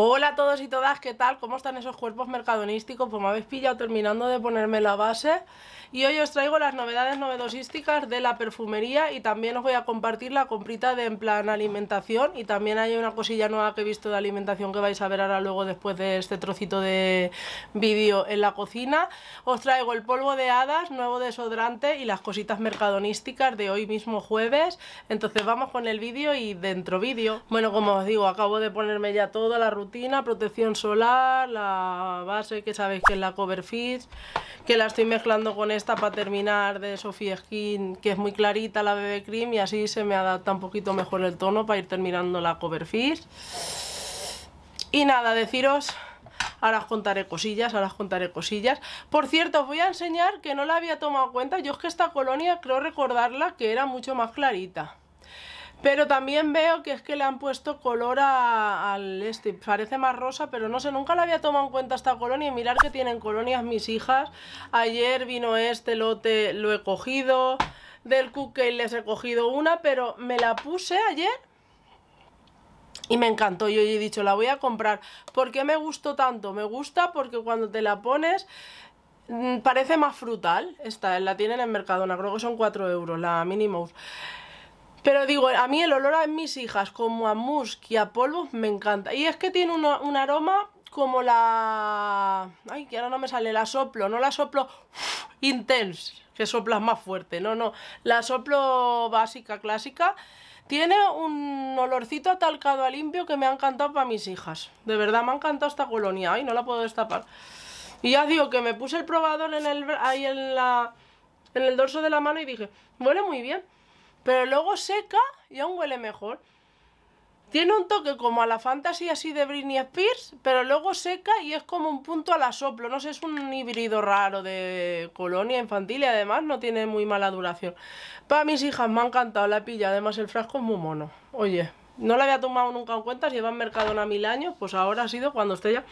Hola a todos y todas, ¿qué tal? ¿Cómo están esos cuerpos mercadonísticos? Pues me habéis pillado terminando de ponerme la base y hoy os traigo las novedades novedosísticas de la perfumería y también os voy a compartir la comprita de en plan alimentación y también hay una cosilla nueva que he visto de alimentación que vais a ver ahora luego después de este trocito de vídeo en la cocina. Os traigo el polvo de hadas, nuevo desodorante y las cositas mercadonísticas de hoy mismo jueves. Entonces vamos con el vídeo y dentro vídeo. Bueno, como os digo, acabo de ponerme ya toda la rutina, protección solar, la base que sabéis que es la Coverfit que la estoy mezclando con esta para terminar de Sophie Skin, que es muy clarita la BB Cream y así se me adapta un poquito mejor el tono para ir terminando la cover Y nada, deciros, ahora os contaré cosillas, ahora os contaré cosillas. Por cierto, os voy a enseñar que no la había tomado cuenta, yo es que esta colonia creo recordarla que era mucho más clarita. Pero también veo que es que le han puesto color a, al este, parece más rosa, pero no sé, nunca la había tomado en cuenta esta colonia y mirar que tienen colonias mis hijas. Ayer vino este lote, lo he cogido, del cookie les he cogido una, pero me la puse ayer y me encantó, yo he dicho, la voy a comprar. ¿Por qué me gustó tanto? Me gusta porque cuando te la pones mm, parece más frutal. Esta la tienen en Mercadona, creo que son 4 euros, la Minimos. Pero digo, a mí el olor a mis hijas, como a musk y a polvo, me encanta. Y es que tiene un, aroma como la... Ay, que ahora no me sale, la soplo, no la soplo intense, que soplas más fuerte, no, no, la soplo básica, clásica. Tiene un olorcito atalcado a limpio que me ha encantado para mis hijas. De verdad, me ha encantado esta colonia, ay, no la puedo destapar. Y ya digo que me puse el probador en el, ahí en, la, en el dorso de la mano y dije, huele muy bien pero luego seca y aún huele mejor. Tiene un toque como a la fantasy así de Britney Spears, pero luego seca y es como un punto a la soplo. No sé, es un híbrido raro de colonia infantil y además no tiene muy mala duración. Para mis hijas me ha encantado la pilla, además el frasco es muy mono. Oye, no la había tomado nunca en cuenta, si va en mercado una mil años, pues ahora ha sido cuando esté ya...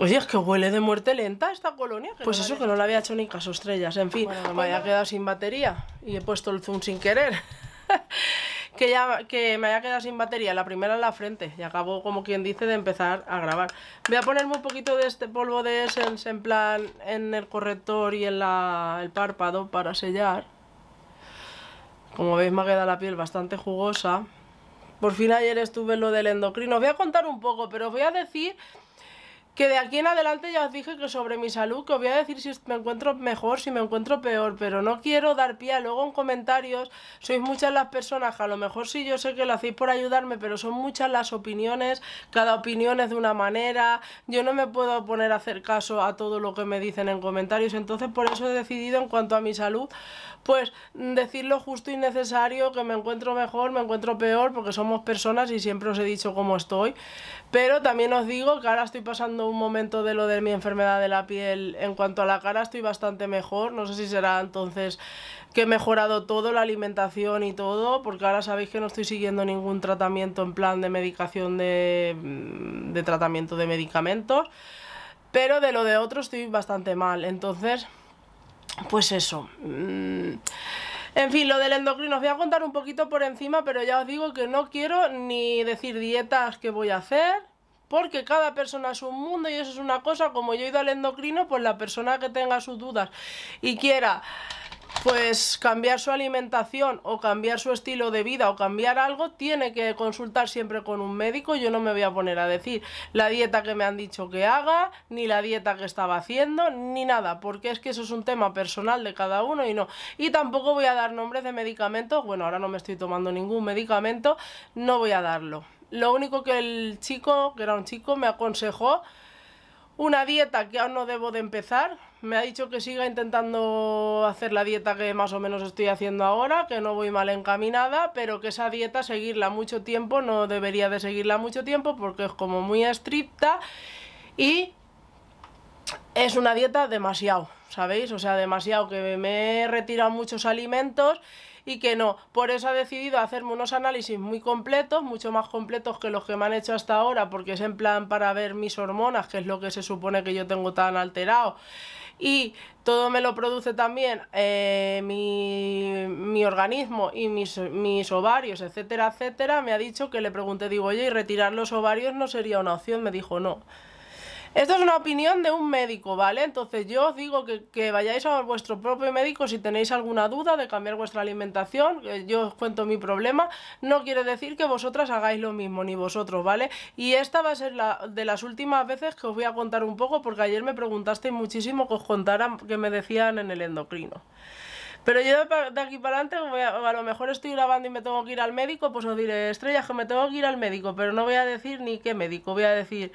Oye, pues es que huele de muerte lenta esta colonia. pues eso que no la había hecho ni caso estrellas. En fin, me había quedado sin batería y he puesto el zoom sin querer. que ya que me haya quedado sin batería, la primera en la frente. Y acabo, como quien dice, de empezar a grabar. Voy a ponerme un poquito de este polvo de Essence en plan en el corrector y en el párpado para sellar. Como veis me ha quedado la piel bastante jugosa. Por fin ayer estuve en lo del endocrino. Os voy a contar un poco, pero os voy a decir que de aquí en adelante ya os dije que sobre mi salud, que os voy a decir si me encuentro mejor, si me encuentro peor, pero no quiero dar pie a luego en comentarios. Sois muchas las personas, que a lo mejor sí, yo sé que lo hacéis por ayudarme, pero son muchas las opiniones, cada opinión es de una manera. Yo no me puedo poner a hacer caso a todo lo que me dicen en comentarios, entonces por eso he decidido en cuanto a mi salud, pues decir lo justo y necesario, que me encuentro mejor, me encuentro peor, porque somos personas y siempre os he dicho cómo estoy. Pero también os digo que ahora estoy pasando un momento de lo de mi enfermedad de la piel en cuanto a la cara, estoy bastante mejor. No sé si será entonces que he mejorado todo, la alimentación y todo, porque ahora sabéis que no estoy siguiendo ningún tratamiento en plan de medicación de, de tratamiento de medicamentos. Pero de lo de otro estoy bastante mal. Entonces, pues eso. Mm. En fin, lo del endocrino os voy a contar un poquito por encima, pero ya os digo que no quiero ni decir dietas que voy a hacer, porque cada persona es un mundo y eso es una cosa, como yo he ido al endocrino, pues la persona que tenga sus dudas y quiera pues cambiar su alimentación o cambiar su estilo de vida o cambiar algo, tiene que consultar siempre con un médico. Yo no me voy a poner a decir la dieta que me han dicho que haga, ni la dieta que estaba haciendo, ni nada, porque es que eso es un tema personal de cada uno y no. Y tampoco voy a dar nombres de medicamentos. Bueno, ahora no me estoy tomando ningún medicamento, no voy a darlo. Lo único que el chico, que era un chico, me aconsejó una dieta que aún no debo de empezar, me ha dicho que siga intentando hacer la dieta que más o menos estoy haciendo ahora, que no voy mal encaminada, pero que esa dieta seguirla mucho tiempo, no debería de seguirla mucho tiempo porque es como muy estricta y es una dieta demasiado, ¿sabéis? O sea, demasiado, que me he retirado muchos alimentos y que no. Por eso ha decidido hacerme unos análisis muy completos, mucho más completos que los que me han hecho hasta ahora, porque es en plan para ver mis hormonas, que es lo que se supone que yo tengo tan alterado y todo me lo produce también eh, mi, organismo y mis, mis, ovarios, etcétera, etcétera, me ha dicho que le pregunté, digo, oye, ¿y retirar los ovarios no sería una opción? Me dijo, no. Esta es una opinión de un médico, ¿vale? Entonces yo os digo que, vayáis a vuestro propio médico si tenéis alguna duda de cambiar vuestra alimentación. Yo os cuento mi problema. No quiere decir que vosotras hagáis lo mismo, ni vosotros, ¿vale? Y esta va a ser la de las últimas veces que os voy a contar un poco, porque ayer me preguntasteis muchísimo que os contaran que me decían en el endocrino. Pero yo de aquí para adelante, a, a, lo mejor estoy grabando y me tengo que ir al médico, pues os diré, estrellas, que me tengo que ir al médico, pero no voy a decir ni qué médico, voy a decir,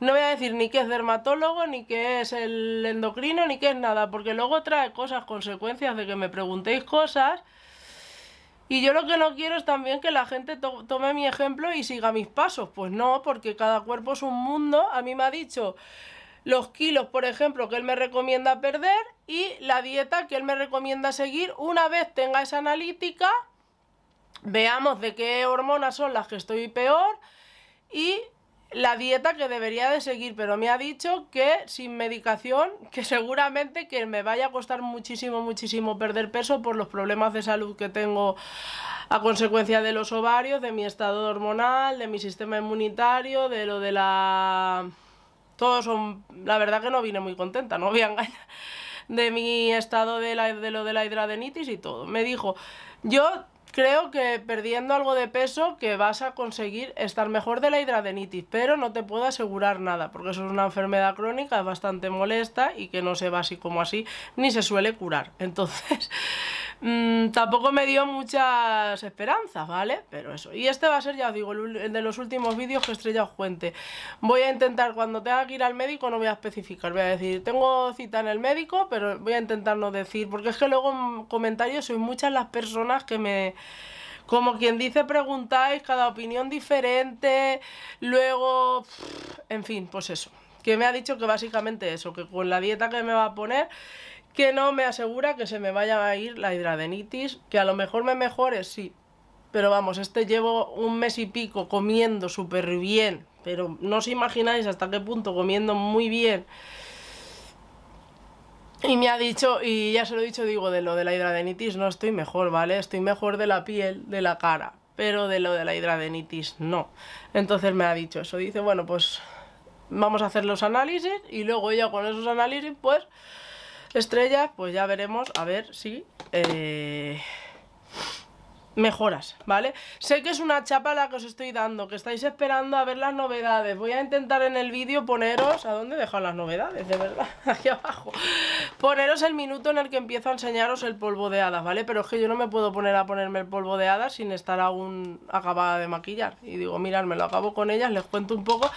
no voy a decir ni qué es dermatólogo, ni qué es el endocrino, ni qué es nada, porque luego trae cosas, consecuencias de que me preguntéis cosas. Y yo lo que no quiero es también que la gente tome mi ejemplo y siga mis pasos. Pues no, porque cada cuerpo es un mundo. A mí me ha dicho, los kilos, por ejemplo, que él me recomienda perder y la dieta que él me recomienda seguir. Una vez tenga esa analítica, veamos de qué hormonas son las que estoy peor y la dieta que debería de seguir, pero me ha dicho que sin medicación, que seguramente que me vaya a costar muchísimo, muchísimo perder peso por los problemas de salud que tengo a consecuencia de los ovarios, de mi estado hormonal, de mi sistema inmunitario, de lo de la todos son, la verdad que no vine muy contenta, no voy a de mi estado de, la, de lo de la hidradenitis y todo. Me dijo, yo creo que perdiendo algo de peso que vas a conseguir estar mejor de la hidradenitis, pero no te puedo asegurar nada, porque eso es una enfermedad crónica es bastante molesta y que no se va así como así, ni se suele curar. Entonces... Mm, tampoco me dio muchas esperanzas, ¿vale? Pero eso. Y este va a ser, ya os digo, el de los últimos vídeos que Estrella os cuente. Voy a intentar, cuando tenga que ir al médico, no voy a especificar. Voy a decir, tengo cita en el médico, pero voy a intentar no decir. Porque es que luego en comentarios soy muchas las personas que me como quien dice, preguntáis cada opinión diferente, luego, en fin, pues eso. Que me ha dicho que básicamente eso, que con la dieta que me va a poner que no me asegura que se me vaya a ir la hidradenitis, que a lo mejor me mejore, sí. Pero vamos, este llevo un mes y pico comiendo súper bien, pero no os imagináis hasta qué punto comiendo muy bien. Y me ha dicho, y ya se lo he dicho, digo, de lo de la hidradenitis no estoy mejor, ¿vale? Estoy mejor de la piel, de la cara, pero de lo de la hidradenitis no. Entonces me ha dicho eso, dice, bueno, pues vamos a hacer los análisis y luego ya con esos análisis, pues Estrella, pues ya veremos, a ver si... Eh, mejoras, ¿vale? Sé que es una chapa la que os estoy dando, que estáis esperando a ver las novedades. Voy a intentar en el vídeo poneros... ¿A dónde he las novedades? De verdad, aquí abajo. Poneros el minuto en el que empiezo a enseñaros el polvo de hadas, ¿vale? Pero es que yo no me puedo poner a ponerme el polvo de hadas sin estar aún acabada de maquillar. Y digo, mirad, me lo acabo con ellas, les cuento un poco.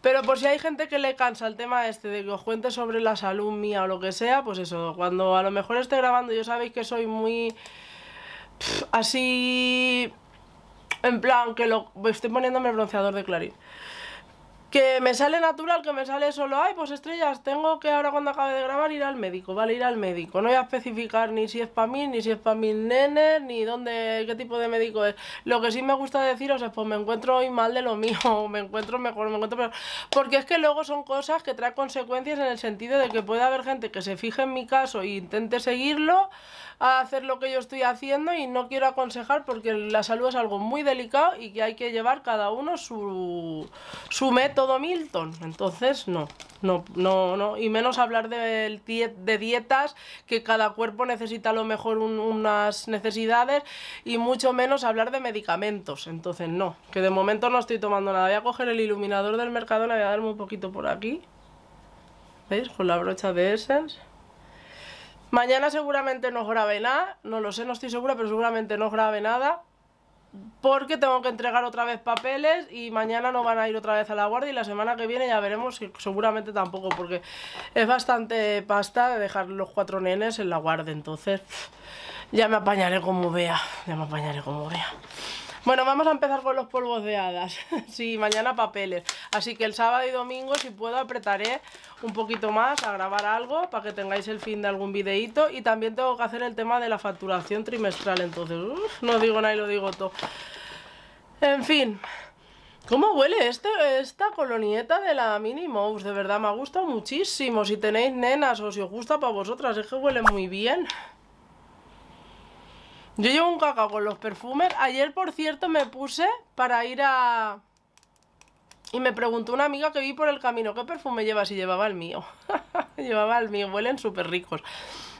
Pero por si hay gente que le cansa el tema este de que os cuente sobre la salud mía o lo que sea, pues eso, cuando a lo mejor esté grabando, yo sabéis que soy muy así, en plan, que lo estoy poniéndome el bronceador de Clarín. Que me sale natural, que me sale solo, ay, pues estrellas, tengo que ahora cuando acabe de grabar ir al médico, ¿vale? Ir al médico. No voy a especificar ni si es para mí, ni si es para mis nene, ni dónde, qué tipo de médico es. Lo que sí me gusta deciros es, pues me encuentro hoy mal de lo mío, me encuentro mejor, me encuentro peor. Porque es que luego son cosas que traen consecuencias en el sentido de que puede haber gente que se fije en mi caso e intente seguirlo, a hacer lo que yo estoy haciendo y no quiero aconsejar porque la salud es algo muy delicado y que hay que llevar cada uno su, método Milton. Entonces, no. No, no, no, y menos hablar de, de dietas, que cada cuerpo necesita a lo mejor unas necesidades, y mucho menos hablar de medicamentos. Entonces, no, que de momento no estoy tomando nada. Voy a coger el iluminador del mercado, le voy a darme un poquito por aquí. ¿Veis? Con la brocha de Essence. Mañana seguramente no grabe nada, no lo sé, no estoy segura, pero seguramente no grabe nada. Porque tengo que entregar otra vez papeles y mañana no van a ir otra vez a la guardia y la semana que viene ya veremos, que seguramente tampoco, porque es bastante pasta de dejar los cuatro nenes en la guardia, entonces ya me apañaré como vea, ya me apañaré como vea. Bueno, vamos a empezar con los polvos de hadas. sí, mañana papeles. Así que el sábado y domingo, si puedo, apretaré un poquito más a grabar algo para que tengáis el fin de algún videíto. Y también tengo que hacer el tema de la facturación trimestral. Entonces, no digo nada y lo digo todo. En fin. ¿Cómo huele este, esta colonieta de la Mini Mouse? De verdad, me ha gustado muchísimo. Si tenéis nenas o si os gusta para vosotras, es que huele muy bien. Yo llevo un cacao con los perfumes. Ayer, por cierto, me puse para ir a... Y me preguntó una amiga que vi por el camino, ¿qué perfume llevas? Y llevaba el mío. llevaba el mío, huelen súper ricos.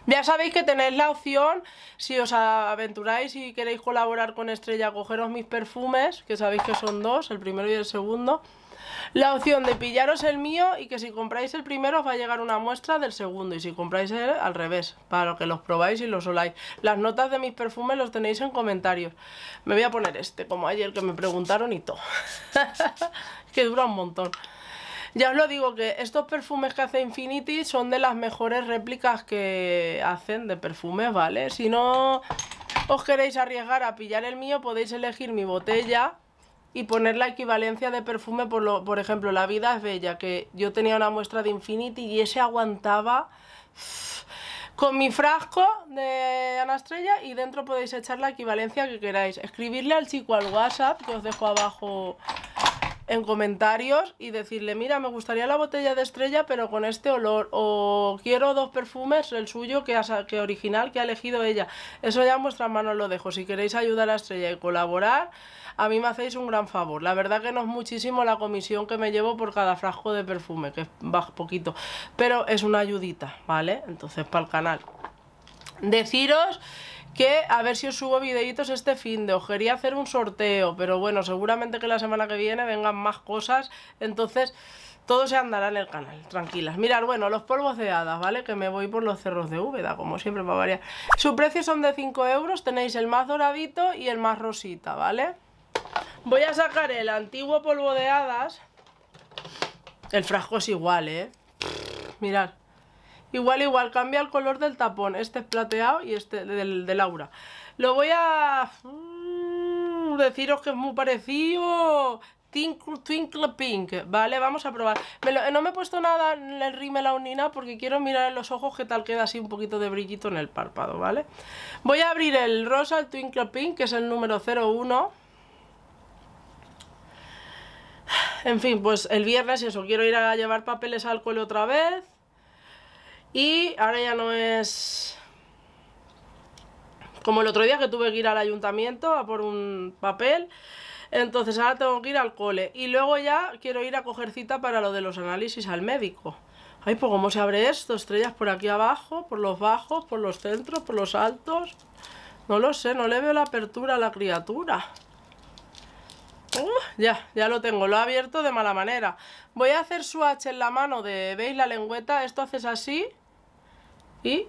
Ya sabéis que tenéis la opción, si os aventuráis y queréis colaborar con Estrella, cogeros mis perfumes, que sabéis que son dos, el primero y el segundo la opción de pillaros el mío y que si compráis el primero os va a llegar una muestra del segundo y si compráis el al revés, para que los probáis y los oláis. Las notas de mis perfumes los tenéis en comentarios. Me voy a poner este, como ayer que me preguntaron y todo. que dura un montón. Ya os lo digo que estos perfumes que hace Infinity son de las mejores réplicas que hacen de perfumes, ¿vale? Si no os queréis arriesgar a pillar el mío, podéis elegir mi botella y poner la equivalencia de perfume, por, lo, por ejemplo, La vida es bella, que yo tenía una muestra de Infinity y ese aguantaba con mi frasco de Ana Estrella y dentro podéis echar la equivalencia que queráis. Escribirle al chico al WhatsApp, que os dejo abajo en comentarios y decirle, mira, me gustaría la botella de estrella, pero con este olor. O quiero dos perfumes, el suyo que, que original que ha elegido ella. Eso ya en vuestras manos lo dejo. Si queréis ayudar a estrella y colaborar, a mí me hacéis un gran favor. La verdad que no es muchísimo la comisión que me llevo por cada frasco de perfume, que es poquito, pero es una ayudita, ¿vale? Entonces, para el canal. Deciros que a ver si os subo videitos este fin de, os quería hacer un sorteo, pero bueno, seguramente que la semana que viene vengan más cosas, entonces todo se andará en el canal, tranquilas. Mirad, bueno, los polvos de hadas, ¿vale? Que me voy por los cerros de Úbeda, como siempre, para variar. Su precio son de 5 euros, tenéis el más doradito y el más rosita, ¿vale? Voy a sacar el antiguo polvo de hadas. El frasco es igual, ¿eh? Mirad. Igual, igual, cambia el color del tapón. Este es plateado y este del, aura. Lo voy a... Mm, deciros que es muy parecido. Twinkle, twinkle Pink, ¿vale? Vamos a probar. no me he puesto nada en el rímel la unina porque quiero mirar en los ojos qué tal queda así un poquito de brillito en el párpado, ¿vale? Voy a abrir el rosa, el Twinkle Pink, que es el número 01. En fin, pues el viernes eso, quiero ir a llevar papeles al cole otra vez. Y ahora ya no es como el otro día que tuve que ir al ayuntamiento a por un papel. Entonces ahora tengo que ir al cole. Y luego ya quiero ir a coger cita para lo de los análisis al médico. Ay, pues cómo se abre esto, estrellas por aquí abajo, por los bajos, por los centros, por los altos. No lo sé, no le veo la apertura a la criatura ya, ya lo tengo, lo he abierto de mala manera Voy a hacer swatch en la mano de, ¿veis la lengüeta? Esto haces así Y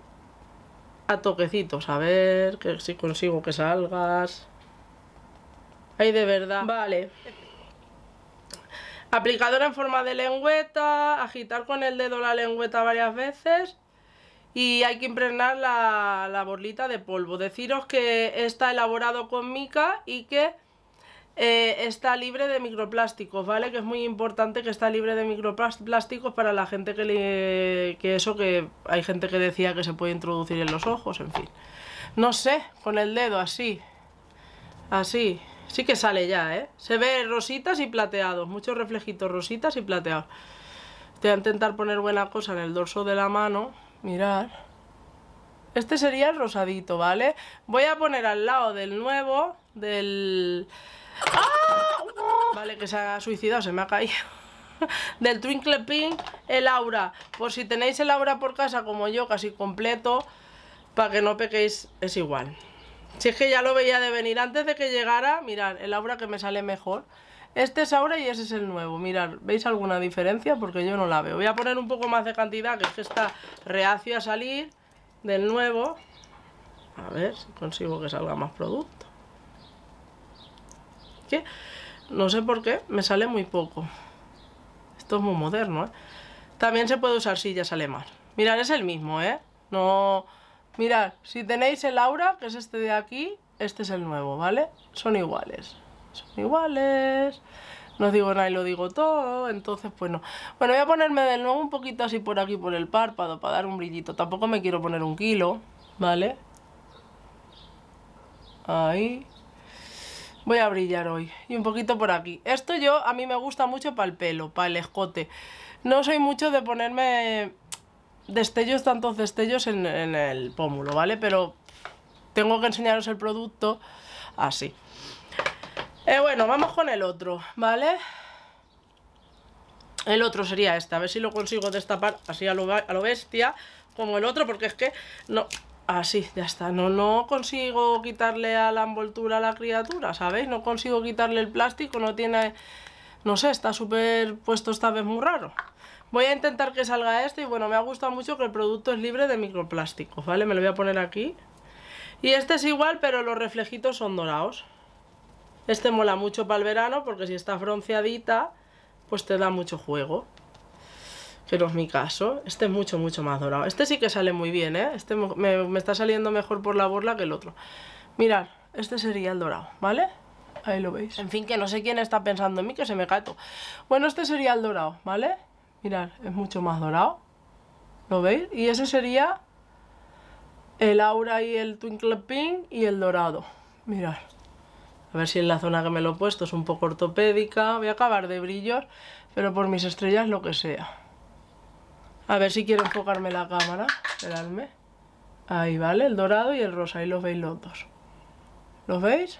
a toquecitos, a ver que si consigo que salgas Ay, de verdad Vale aplicador en forma de lengüeta, agitar con el dedo la lengüeta varias veces y hay que impregnar la, la, borlita de polvo. Deciros que está elaborado con mica y que eh, está libre de microplásticos, ¿vale? Que es muy importante que está libre de microplásticos para la gente que, le, que eso, que hay gente que decía que se puede introducir en los ojos, en fin. No sé, con el dedo así, así, sí que sale ya, ¿eh? Se ve rositas y plateados, muchos reflejitos rositas y plateados. Te voy a intentar poner buena cosa en el dorso de la mano, mirad. Este sería el rosadito, ¿vale? Voy a poner al lado del nuevo, del Ah, vale, que se ha suicidado, se me ha caído. Del Twinkle Pink, el aura. Por pues si tenéis el aura por casa como yo, casi completo, para que no pequéis, es igual. Si es que ya lo veía de venir antes de que llegara, mirad, el aura que me sale mejor. Este es aura y ese es el nuevo. Mirad, ¿veis alguna diferencia? Porque yo no la veo. Voy a poner un poco más de cantidad, que es que está reacio a salir del nuevo. A ver si consigo que salga más producto no sé por qué me sale muy poco. Esto es muy moderno, ¿eh? También se puede usar sale alemán. Mirad, es el mismo, ¿eh? No... Mirad, si tenéis el Aura, que es este de aquí, este es el nuevo, ¿vale? Son iguales. Son iguales. No os digo nada y lo digo todo, entonces pues no. Bueno, voy a ponerme de nuevo un poquito así por aquí, por el párpado, para dar un brillito. Tampoco me quiero poner un kilo, ¿vale? Ahí. Voy a brillar hoy y un poquito por aquí. Esto yo, a mí me gusta mucho para el pelo, para el escote. No soy mucho de ponerme destellos, tantos destellos en, el pómulo, ¿vale? Pero tengo que enseñaros el producto así. Eh, bueno, vamos con el otro, ¿vale? El otro sería este, a ver si lo consigo destapar así a lo, a lo bestia, como el otro, porque es que no, así, ya está. No, no consigo quitarle a la envoltura a la criatura, ¿sabéis? No consigo quitarle el plástico, no tiene... No sé, está súper puesto esta vez muy raro. Voy a intentar que salga esto y bueno, me ha gustado mucho que el producto es libre de microplásticos, ¿vale? Me lo voy a poner aquí. Y este es igual, pero los reflejitos son dorados. Este mola mucho para el verano porque si está bronceadita, pues te da mucho juego pero es mi caso. Este es mucho, mucho más dorado. Este sí que sale muy bien, ¿eh? Este me, me está saliendo mejor por la borla que el otro. Mirad, este sería el dorado, ¿vale? Ahí lo veis. En fin, que no sé quién está pensando en mí, que se me gato. Bueno, este sería el dorado, ¿vale? Mirad, es mucho más dorado. ¿Lo veis? Y ese sería el aura y el twinkle pink y el dorado. Mirad. A ver si en la zona que me lo he puesto es un poco ortopédica. Voy a acabar de brillos, pero por mis estrellas lo que sea. A ver si quiero enfocarme la cámara. Esperadme. Ahí, ¿vale? El dorado y el rosa. Ahí los veis los dos. ¿Los veis?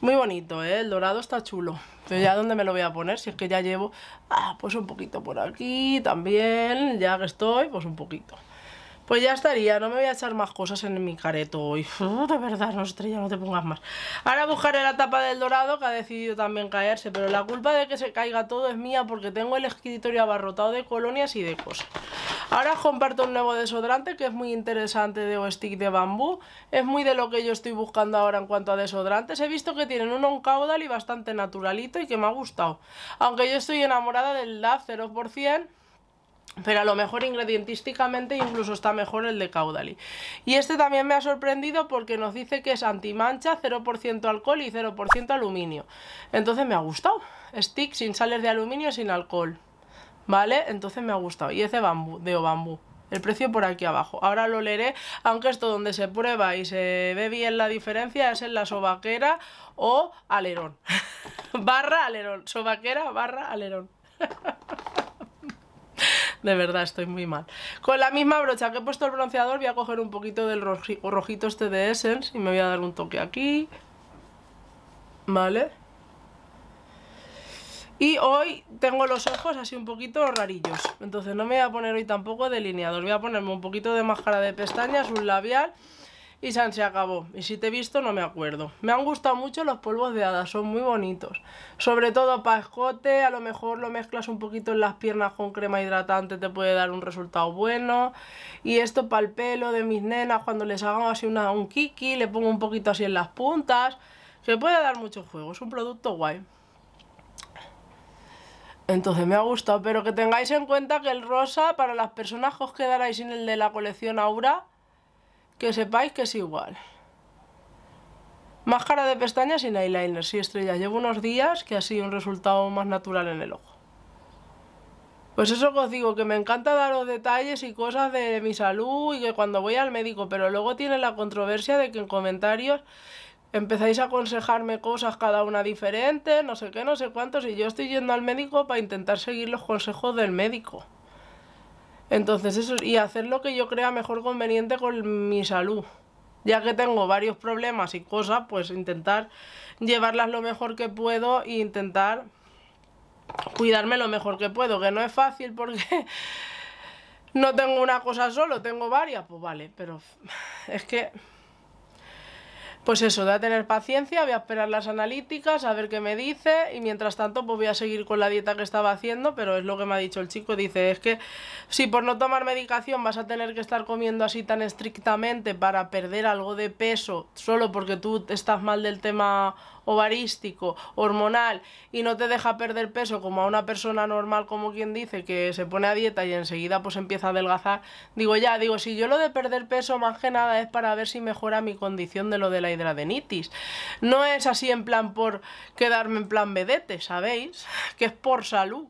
Muy bonito, ¿eh? El dorado está chulo. Pero ya dónde me lo voy a poner, si es que ya llevo... Ah, pues un poquito por aquí también, ya que estoy, pues un poquito. Pues ya estaría, no me voy a echar más cosas en mi careto hoy. de verdad, no estrella, no te pongas más. Ahora buscaré la tapa del dorado que ha decidido también caerse, pero la culpa de que se caiga todo es mía porque tengo el escritorio abarrotado de colonias y de cosas. Ahora comparto un nuevo desodorante que es muy interesante de stick de bambú. Es muy de lo que yo estoy buscando ahora en cuanto a desodorantes. He visto que tienen un caudal y bastante naturalito y que me ha gustado. Aunque yo estoy enamorada del DAF 0%, pero a lo mejor ingredientísticamente incluso está mejor el de caudalí Y este también me ha sorprendido porque nos dice que es antimancha, 0% alcohol y 0% aluminio. Entonces me ha gustado. Stick sin sales de aluminio, sin alcohol. ¿Vale? Entonces me ha gustado. Y ese bambú, de bambú. El precio por aquí abajo. Ahora lo leeré, aunque esto donde se prueba y se ve bien la diferencia es en la sobaquera o alerón. barra alerón. Sobaquera barra alerón. De verdad, estoy muy mal. Con la misma brocha que he puesto el bronceador voy a coger un poquito del rojito este de Essence y me voy a dar un toque aquí. ¿Vale? Y hoy tengo los ojos así un poquito rarillos. Entonces no me voy a poner hoy tampoco delineador. Voy a ponerme un poquito de máscara de pestañas, un labial y se acabó. Y si te he visto no me acuerdo. Me han gustado mucho los polvos de hadas, son muy bonitos. Sobre todo para escote, a lo mejor lo mezclas un poquito en las piernas con crema hidratante, te puede dar un resultado bueno. Y esto para el pelo de mis nenas, cuando les hago así una, un kiki, le pongo un poquito así en las puntas. Se puede dar mucho juego, es un producto guay. Entonces me ha gustado, pero que tengáis en cuenta que el rosa, para las personas que os quedaréis sin el de la colección Aura, que sepáis que es igual. Máscara de pestañas sin eyeliner, sí estrella, llevo unos días que así un resultado más natural en el ojo. Pues eso que os digo, que me encanta daros detalles y cosas de mi salud y que cuando voy al médico, pero luego tiene la controversia de que en comentarios empezáis a aconsejarme cosas cada una diferente, no sé qué, no sé cuántos, y yo estoy yendo al médico para intentar seguir los consejos del médico. Entonces eso, y hacer lo que yo crea mejor conveniente con mi salud. Ya que tengo varios problemas y cosas, pues intentar llevarlas lo mejor que puedo e intentar cuidarme lo mejor que puedo, que no es fácil porque no tengo una cosa solo, tengo varias, pues vale, pero es que pues eso, voy a tener paciencia, voy a esperar las analíticas, a ver qué me dice y mientras tanto pues voy a seguir con la dieta que estaba haciendo, pero es lo que me ha dicho el chico, dice, es que si por no tomar medicación vas a tener que estar comiendo así tan estrictamente para perder algo de peso solo porque tú estás mal del tema ovarístico, hormonal y no te deja perder peso como a una persona normal, como quien dice, que se pone a dieta y enseguida pues empieza a adelgazar, digo ya, digo, si yo lo de perder peso más que nada es para ver si mejora mi condición de lo de la hidradenitis. No es así en plan por quedarme en plan vedete, ¿sabéis? Que es por salud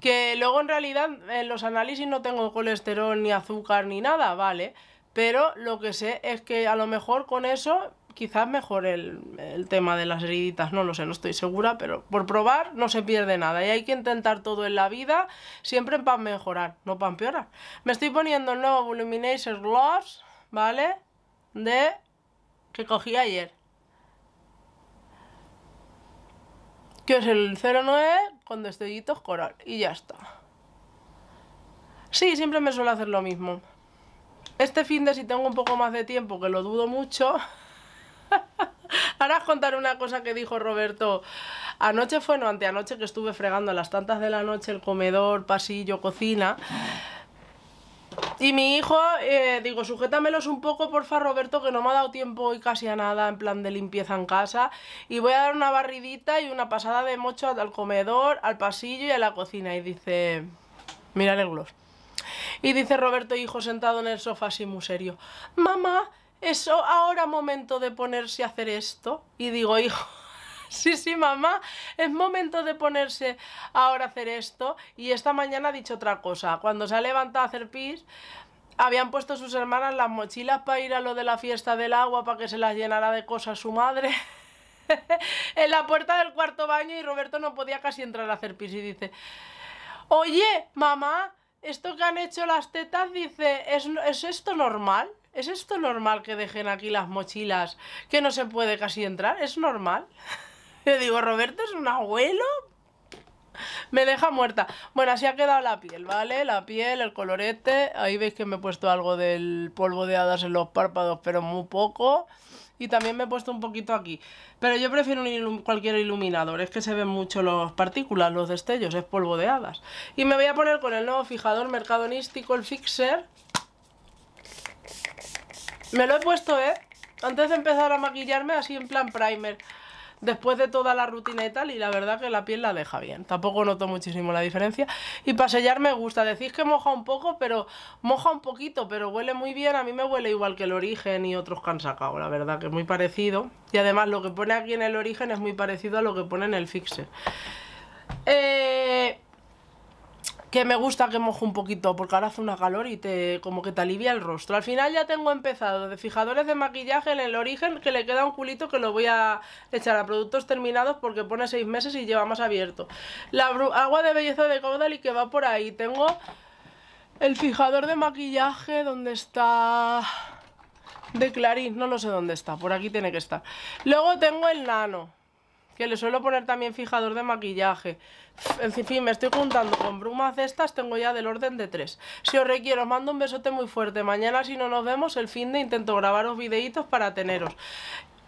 que luego en realidad en los análisis no tengo colesterol ni azúcar ni nada, ¿vale? Pero lo que sé es que a lo mejor con eso quizás mejor el, tema de las heriditas, no lo sé, no estoy segura, pero por probar no se pierde nada y hay que intentar todo en la vida, siempre para mejorar, no para empeorar. Me estoy poniendo el nuevo Voluminizer Gloss, ¿vale? De... que cogí ayer. Que es el 09 con destellitos coral y ya está. Sí, siempre me suelo hacer lo mismo. Este fin de si tengo un poco más de tiempo, que lo dudo mucho, Ahora os contaré una cosa que dijo Roberto. Anoche fue, no, anteanoche que estuve fregando a las tantas de la noche el comedor, pasillo, cocina. Y mi hijo, eh, digo, sujétamelos un poco, porfa, Roberto, que no me ha dado tiempo Y casi a nada en plan de limpieza en casa. Y voy a dar una barridita y una pasada de mocho al comedor, al pasillo y a la cocina. Y dice, mira el gloss. Y dice Roberto, hijo, sentado en el sofá así muy serio, mamá, eso ahora momento de ponerse a hacer esto. Y digo, hijo, sí, sí, mamá, es momento de ponerse ahora a hacer esto. Y esta mañana ha dicho otra cosa. Cuando se ha levantado a hacer pis, habían puesto sus hermanas las mochilas para ir a lo de la fiesta del agua, para que se las llenara de cosas su madre. en la puerta del cuarto baño y Roberto no podía casi entrar a hacer pis y dice, oye, mamá, esto que han hecho las tetas, dice, ¿es, ¿es esto normal? ¿Es esto normal que dejen aquí las mochilas que no se puede casi entrar? ¿Es normal? Le digo, Roberto es un abuelo. Me deja muerta. Bueno, así ha quedado la piel, ¿vale? La piel, el colorete. Ahí veis que me he puesto algo del polvo de hadas en los párpados, pero muy poco. Y también me he puesto un poquito aquí. Pero yo prefiero cualquier iluminador. Es que se ven mucho las partículas, los destellos. Es polvo de hadas. Y me voy a poner con el nuevo fijador mercadonístico, el Fixer. Me lo he puesto, ¿eh? Antes de empezar a maquillarme así en plan primer. Después de toda la rutina y tal, y la verdad que la piel la deja bien. Tampoco noto muchísimo la diferencia. Y para sellar me gusta. Decís que moja un poco, pero moja un poquito, pero huele muy bien. A mí me huele igual que el origen y otros que han sacado, la verdad que es muy parecido. Y además lo que pone aquí en el origen es muy parecido a lo que pone en el fixer. Eh que me gusta que mojo un poquito porque ahora hace una calor y te como que te alivia el rostro. Al final ya tengo empezado de fijadores de maquillaje en el origen que le queda un culito que lo voy a echar a productos terminados porque pone seis meses y lleva más abierto. La agua de belleza de Caudal y que va por ahí. Tengo el fijador de maquillaje donde está de Clarín, no lo sé dónde está, por aquí tiene que estar. Luego tengo el nano le suelo poner también fijador de maquillaje. En fin, me estoy juntando con brumas de estas, tengo ya del orden de tres. Si os requiero, os mando un besote muy fuerte. Mañana si no nos vemos, el fin de intento grabaros videitos para teneros.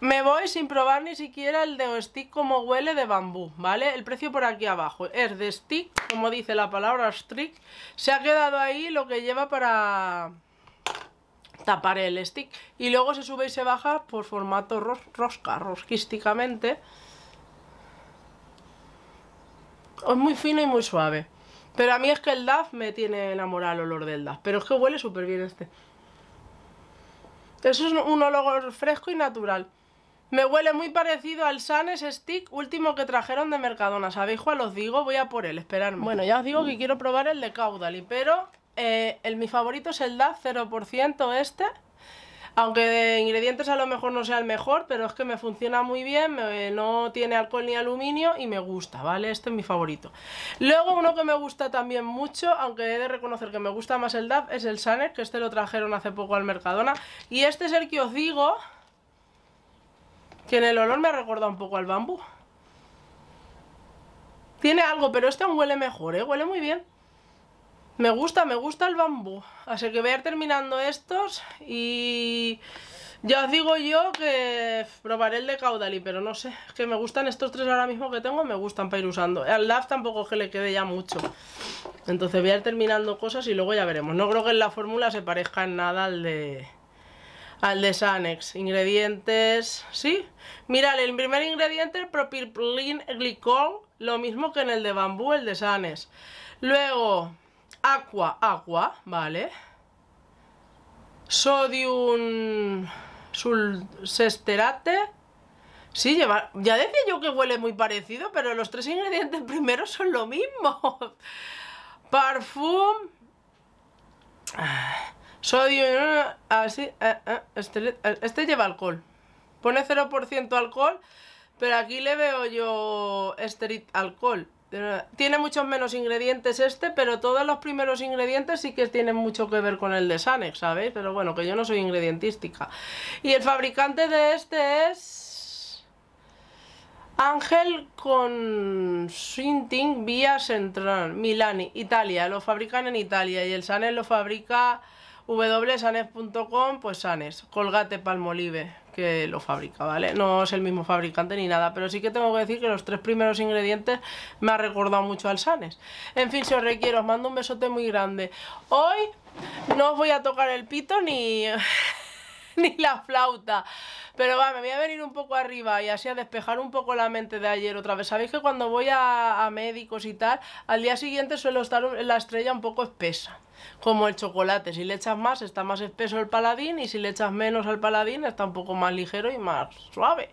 Me voy sin probar ni siquiera el de stick como huele de bambú, ¿vale? El precio por aquí abajo es de stick, como dice la palabra stick. Se ha quedado ahí lo que lleva para tapar el stick. Y luego se sube y se baja por formato rosca, rosquísticamente. Es muy fino y muy suave. Pero a mí es que el DAF me tiene enamorado el olor del DAF. Pero es que huele súper bien este. Eso es un olor fresco y natural. Me huele muy parecido al Sanes Stick último que trajeron de Mercadona. ¿Sabéis cuál os digo? Voy a por él, esperarme. Bueno, ya os digo que quiero probar el de y pero eh, el, mi favorito es el DAF 0% este. Aunque de ingredientes a lo mejor no sea el mejor, pero es que me funciona muy bien, no tiene alcohol ni aluminio y me gusta, ¿vale? Este es mi favorito. Luego uno que me gusta también mucho, aunque he de reconocer que me gusta más el DAF, es el Saner, que este lo trajeron hace poco al Mercadona. Y este es el que os digo, que en el olor me recuerda un poco al bambú. Tiene algo, pero este aún huele mejor, ¿eh? Huele muy bien. Me gusta, me gusta el bambú. Así que voy a ir terminando estos y... Ya os digo yo que probaré el de caudalí, pero no sé. Es que me gustan estos tres ahora mismo que tengo, me gustan para ir usando. Al DAF tampoco es que le quede ya mucho. Entonces voy a ir terminando cosas y luego ya veremos. No creo que en la fórmula se parezca en nada al de... Al de Sanex. Ingredientes... ¿Sí? Mirad, el primer ingrediente, el Glycol. lo mismo que en el de bambú, el de Sanex. Luego, Aqua, agua, ¿vale? Sodium Sesterate Sí, lleva... ya decía yo que huele muy parecido, pero los tres ingredientes primeros son lo mismo. Parfum. Sodium Así. Ah, ah, ah, este, este, lleva alcohol. Pone 0% alcohol, pero aquí le veo yo esterit alcohol. Tiene muchos menos ingredientes este, pero todos los primeros ingredientes sí que tienen mucho que ver con el de Sanex, ¿sabéis? Pero bueno, que yo no soy ingredientística. Y el fabricante de este es... Ángel con Sinting Vía Central, Milani, Italia. Lo fabrican en Italia y el Sanex lo fabrica www.sanes.com pues Sanes, Colgate Palmolive, que lo fabrica, ¿vale? No es el mismo fabricante ni nada, pero sí que tengo que decir que los tres primeros ingredientes me ha recordado mucho al Sanes. En fin, si os requiero, os mando un besote muy grande. Hoy no os voy a tocar el pito ni, ni la flauta, pero va, me voy a venir un poco arriba y así a despejar un poco la mente de ayer otra vez. Sabéis que cuando voy a, médicos y tal, al día siguiente suelo estar la estrella un poco espesa como el chocolate. Si le echas más, está más espeso el paladín y si le echas menos al paladín, está un poco más ligero y más suave.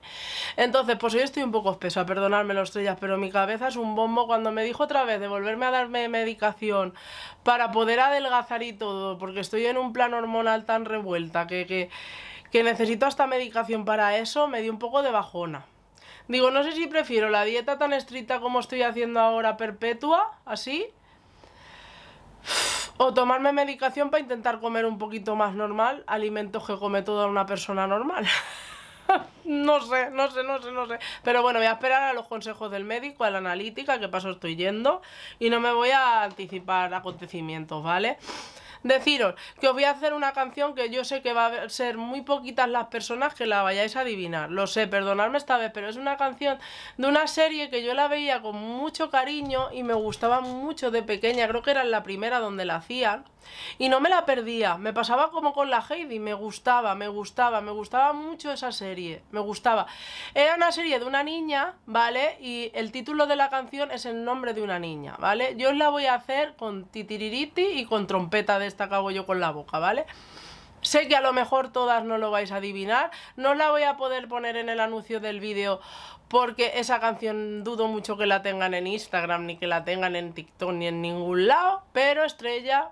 Entonces, pues hoy estoy un poco espesa, perdonarme los estrellas, pero mi cabeza es un bombo. Cuando me dijo otra vez de volverme a darme medicación para poder adelgazar y todo, porque estoy en un plan hormonal tan revuelta que, que que necesito hasta medicación para eso, me dio un poco de bajona. Digo, no sé si prefiero la dieta tan estricta como estoy haciendo ahora, perpetua, así, o tomarme medicación para intentar comer un poquito más normal, alimentos que come toda una persona normal. no sé, no sé, no sé, no sé. Pero bueno, voy a esperar a los consejos del médico, a la analítica, que paso estoy yendo, y no me voy a anticipar acontecimientos, ¿vale? deciros que os voy a hacer una canción que yo sé que va a ser muy poquitas las personas que la vayáis a adivinar. Lo sé, perdonadme esta vez, pero es una canción de una serie que yo la veía con mucho cariño y me gustaba mucho de pequeña. Creo que era la primera donde la hacía. Y no me la perdía, me pasaba como con la Heidi, me gustaba, me gustaba, me gustaba mucho esa serie, me gustaba. Era una serie de una niña, ¿vale? Y el título de la canción es el nombre de una niña, ¿vale? Yo os la voy a hacer con titiririti y con trompeta de esta que hago yo con la boca, ¿vale? Sé que a lo mejor todas no lo vais a adivinar, no la voy a poder poner en el anuncio del vídeo porque esa canción dudo mucho que la tengan en Instagram ni que la tengan en TikTok ni en ningún lado, pero estrella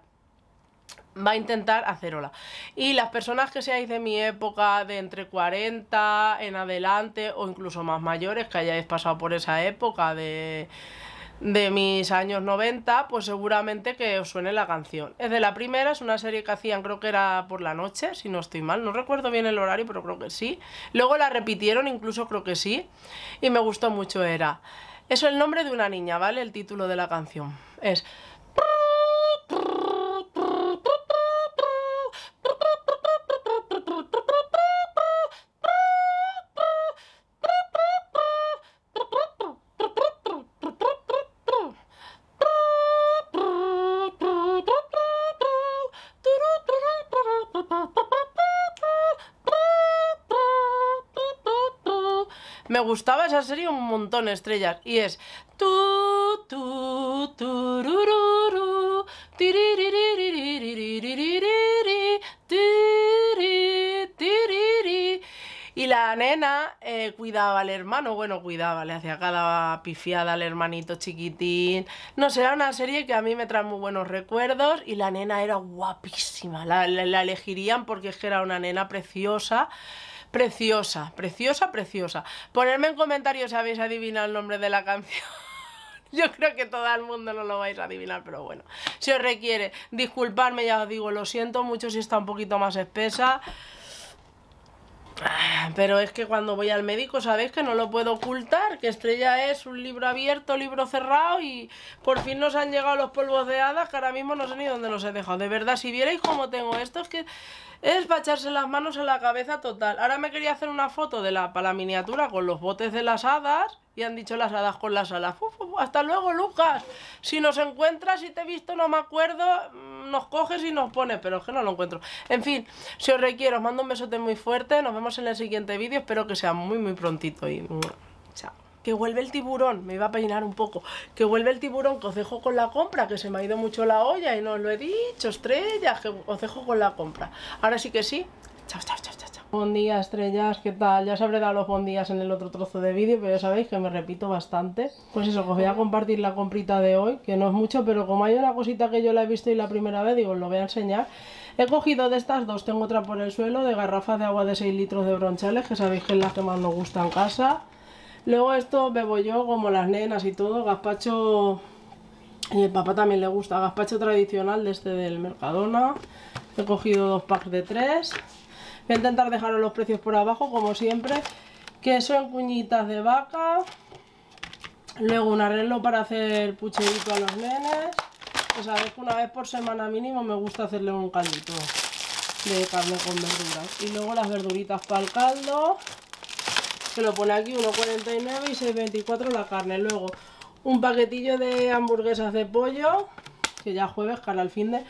va a intentar hacer hola. Y las personas que seáis de mi época, de entre 40 en adelante, o incluso más mayores, que hayáis pasado por esa época de, de mis años 90, pues seguramente que os suene la canción. Es de la primera, es una serie que hacían, creo que era por la noche, si no estoy mal, no recuerdo bien el horario, pero creo que sí. Luego la repitieron, incluso creo que sí, y me gustó mucho, era... Eso es el nombre de una niña, ¿vale? El título de la canción es... esa serie un montón de estrellas y es tu y la nena cuidaba al hermano, bueno, cuidaba, le hacía cada pifiada al hermanito chiquitín. No sé, era una serie que a mí me trae muy buenos recuerdos y la nena era guapísima, la, la elegirían porque es que era una nena preciosa. Preciosa, preciosa, preciosa. Ponerme en comentarios si habéis adivinado el nombre de la canción. Yo creo que todo el mundo no lo vais a adivinar, pero bueno. Si os requiere, disculparme, ya os digo, lo siento mucho si está un poquito más espesa. Ah, pero es que cuando voy al médico, ¿sabéis que no lo puedo ocultar? Que Estrella es un libro abierto, libro cerrado y por fin nos han llegado los polvos de hadas que ahora mismo no sé ni dónde los he dejado. De verdad, si vierais cómo tengo esto, es que es para las manos en la cabeza total. Ahora me quería hacer una foto de la, para la miniatura con los botes de las hadas y han dicho las hadas con las alas. hasta luego, Lucas. Si nos encuentras, si te he visto, no me acuerdo, mm, nos coges y nos pones, pero es que no lo encuentro. En fin, si os requiero, os mando un besote muy fuerte. Nos vemos en el siguiente vídeo. Espero que sea muy, muy prontito y chao. Que vuelve el tiburón, me iba a peinar un poco. Que vuelve el tiburón, que os dejo con la compra, que se me ha ido mucho la olla y no os lo he dicho, estrellas, que os dejo con la compra. Ahora sí que sí. Chao, chao, chao. Buen día estrellas, ¿qué tal? Ya os habré dado los buen días en el otro trozo de vídeo, pero ya sabéis que me repito bastante. Pues eso, os voy a compartir la comprita de hoy, que no es mucho, pero como hay una cosita que yo la he visto y la primera vez, digo, os lo voy a enseñar. He cogido de estas dos, tengo otra por el suelo, de garrafas de agua de 6 litros de bronchales, que sabéis que es la que más nos gusta en casa. Luego esto bebo yo, como las nenas y todo, gazpacho... Y el papá también le gusta, gazpacho tradicional de este del Mercadona. He cogido dos packs de tres Voy a intentar dejaros los precios por abajo, como siempre, que son cuñitas de vaca. Luego un arreglo para hacer pucherito a los nenes. Pues sabéis que una vez por semana mínimo me gusta hacerle un caldito de carne con verduras. Y luego las verduritas para el caldo. Se lo pone aquí 1,49 y 6,24 la carne. Luego un paquetillo de hamburguesas de pollo. Que ya jueves, cara al fin de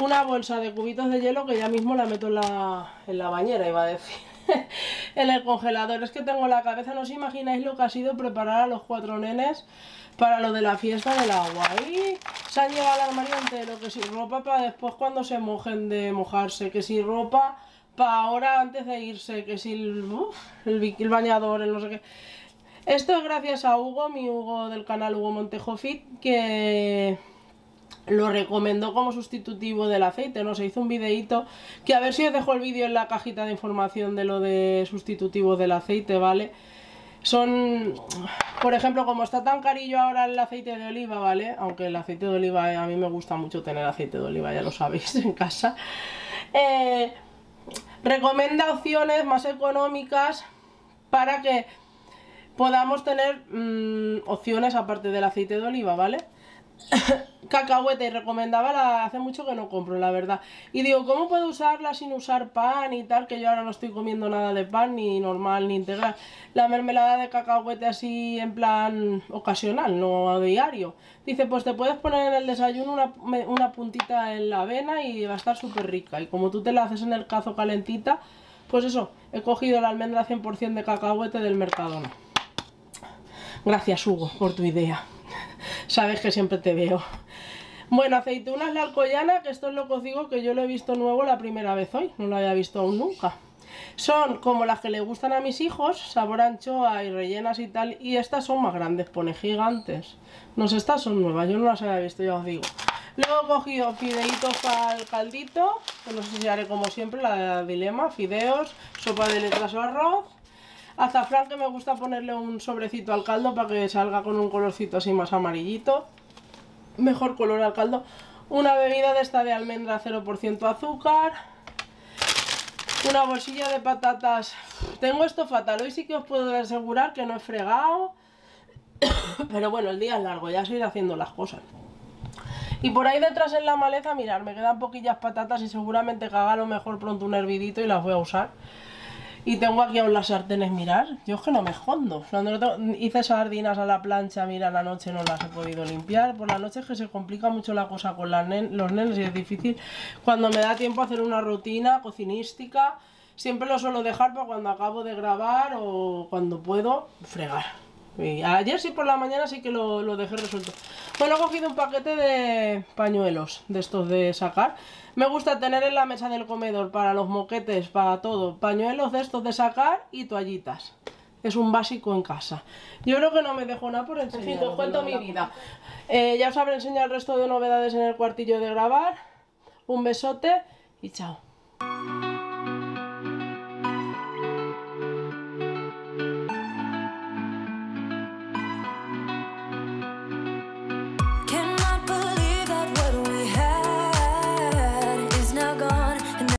una bolsa de cubitos de hielo que ya mismo la meto en la, en la bañera, iba a decir. en el congelador. Es que tengo la cabeza, no os imagináis lo que ha sido preparar a los cuatro nenes para lo de la fiesta del agua. Y se han llevado al armario entero, que si ropa para después cuando se mojen de mojarse, que si ropa para ahora antes de irse, que si el, el bañador, el no sé qué. Esto es gracias a Hugo, mi Hugo del canal Hugo Montejo Fit, que lo recomendó como sustitutivo del aceite, ¿no? Se hizo un videito que a ver si os dejo el vídeo en la cajita de información de lo de sustitutivo del aceite, ¿vale? Son, por ejemplo, como está tan carillo ahora el aceite de oliva, ¿vale? Aunque el aceite de oliva, eh, a mí me gusta mucho tener aceite de oliva, ya lo sabéis, en casa. Eh, recomienda opciones más económicas para que podamos tener mm, opciones aparte del aceite de oliva, ¿vale? cacahuete, y recomendaba la, hace mucho que no compro, la verdad. Y digo, ¿cómo puedo usarla sin usar pan y tal? Que yo ahora no estoy comiendo nada de pan, ni normal, ni integral. La mermelada de cacahuete así en plan ocasional, no a diario. Dice, pues te puedes poner en el desayuno una, una puntita en la avena y va a estar súper rica. Y como tú te la haces en el cazo calentita, pues eso, he cogido la almendra 100% de cacahuete del Mercadona. Gracias Hugo por tu idea sabes que siempre te veo. Bueno, aceitunas la alcoyana, que esto es lo que os digo que yo lo he visto nuevo la primera vez hoy, no lo había visto aún nunca. Son como las que le gustan a mis hijos, sabor anchoa y rellenas y tal, y estas son más grandes, pone gigantes. No sé, estas son nuevas, yo no las había visto, ya os digo. Luego he cogido fideitos para el caldito, que no sé si haré como siempre, la dilema, fideos, sopa de letras o arroz, Azafrán que me gusta ponerle un sobrecito al caldo para que salga con un colorcito así más amarillito. Mejor color al caldo. Una bebida de esta de almendra 0% azúcar. Una bolsilla de patatas. Tengo esto fatal. Hoy sí que os puedo asegurar que no he fregado. Pero bueno, el día es largo, ya se irá haciendo las cosas. Y por ahí detrás en la maleza, mirar, me quedan poquillas patatas y seguramente que lo mejor pronto un hervidito y las voy a usar. Y tengo aquí aún las sartenes, mirar. Yo es que no me escondo. Cuando hice sardinas a la plancha, mira, la noche no las he podido limpiar. Por la noche es que se complica mucho la cosa con los nenes y es difícil. Cuando me da tiempo a hacer una rutina cocinística, siempre lo suelo dejar para cuando acabo de grabar o cuando puedo fregar ayer sí por la mañana sí que lo, dejé resuelto. Bueno, he cogido un paquete de pañuelos de estos de sacar. Me gusta tener en la mesa del comedor para los moquetes, para todo. Pañuelos de estos de sacar y toallitas. Es un básico en casa. Yo creo que no me dejo nada por enseñar. os cuento mi vida. Eh, ya os habré enseñado el resto de novedades en el cuartillo de grabar. Un besote y chao.